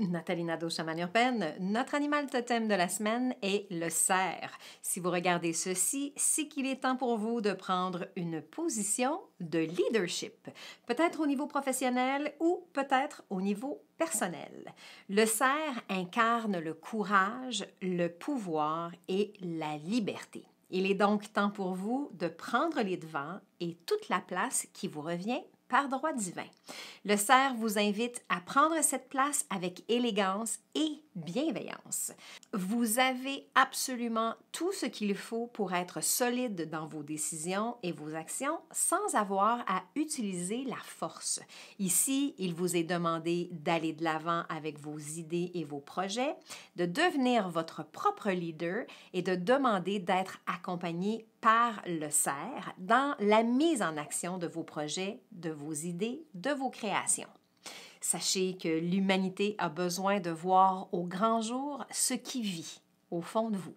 Nathalie Nadeau, Pen, notre animal totem de la semaine est le cerf. Si vous regardez ceci, c'est qu'il est temps pour vous de prendre une position de leadership, peut-être au niveau professionnel ou peut-être au niveau personnel. Le cerf incarne le courage, le pouvoir et la liberté. Il est donc temps pour vous de prendre les devants et toute la place qui vous revient par droit divin. Le cerf vous invite à prendre cette place avec élégance et bienveillance. Vous avez absolument tout ce qu'il faut pour être solide dans vos décisions et vos actions sans avoir à utiliser la force. Ici, il vous est demandé d'aller de l'avant avec vos idées et vos projets, de devenir votre propre leader et de demander d'être accompagné par le CERF dans la mise en action de vos projets, de vos idées, de vos créations. Sachez que l'humanité a besoin de voir au grand jour ce qui vit au fond de vous.